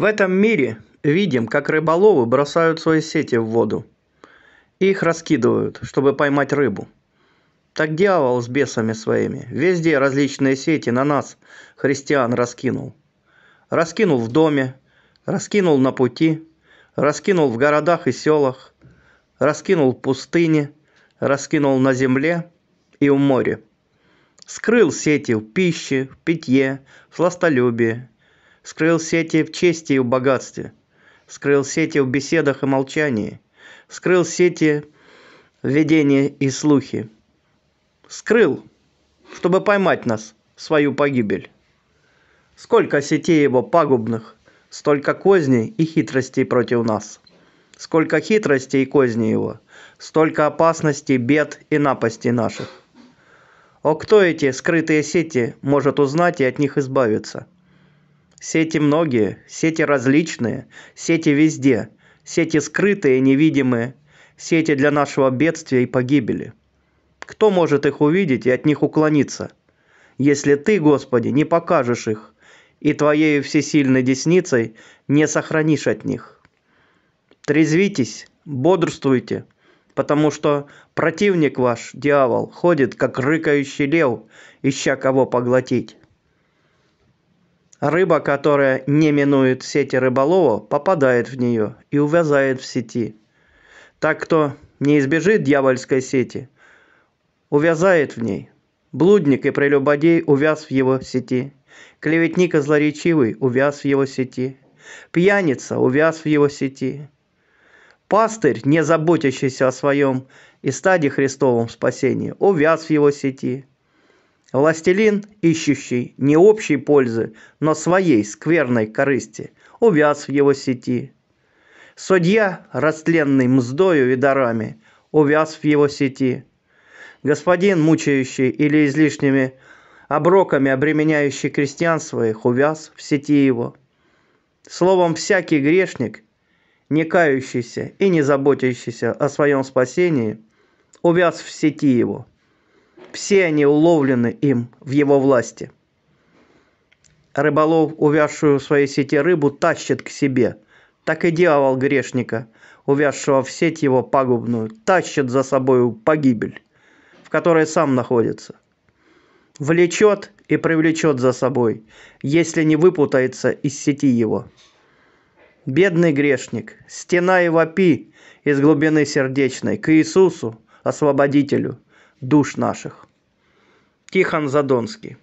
В этом мире видим, как рыболовы бросают свои сети в воду их раскидывают, чтобы поймать рыбу. Так дьявол с бесами своими везде различные сети на нас, христиан, раскинул. Раскинул в доме, раскинул на пути, раскинул в городах и селах, раскинул в пустыне, раскинул на земле и у море. Скрыл сети в пище, в питье, в сластолюбии, скрыл сети в чести и в богатстве, скрыл сети в беседах и молчании, скрыл сети в видении и слухи, Скрыл, чтобы поймать нас в свою погибель. Сколько сетей его пагубных, столько козней и хитростей против нас. Сколько хитростей и козней его, столько опасностей, бед и напастей наших. О, кто эти скрытые сети может узнать и от них избавиться – сети многие сети различные сети везде сети скрытые и невидимые сети для нашего бедствия и погибели кто может их увидеть и от них уклониться если ты господи не покажешь их и твоею всесильной десницей не сохранишь от них трезвитесь бодрствуйте потому что противник ваш, дьявол, ходит, как рыкающий лев, ища кого поглотить. Рыба, которая не минует сети рыболова, попадает в нее и увязает в сети. Так кто не избежит дьявольской сети, увязает в ней. Блудник и прелюбодей увяз в его сети. Клеветник и злоречивый увяз в его сети. Пьяница увяз в его сети. Пастырь, не заботящийся о своем и стаде Христовом спасении, увяз в его сети. Властелин, ищущий не общей пользы, но своей скверной корысти, увяз в его сети. Судья, растленный мздою и дарами, увяз в его сети. Господин, мучающий или излишними оброками обременяющий крестьян своих, увяз в сети его. Словом, всякий грешник, не кающийся и не заботящийся о своем спасении, увяз в сети его – все они уловлены им в его власти. Рыболов, увязшую в своей сети рыбу, тащит к себе. Так и дьявол грешника, увязшего в сеть его пагубную, тащит за собою погибель, в которой сам находится. Влечет и привлечет за собой, если не выпутается из сети его. Бедный грешник, стена и вопи из глубины сердечной к Иисусу, освободителю – душ наших. Тихон Задонский.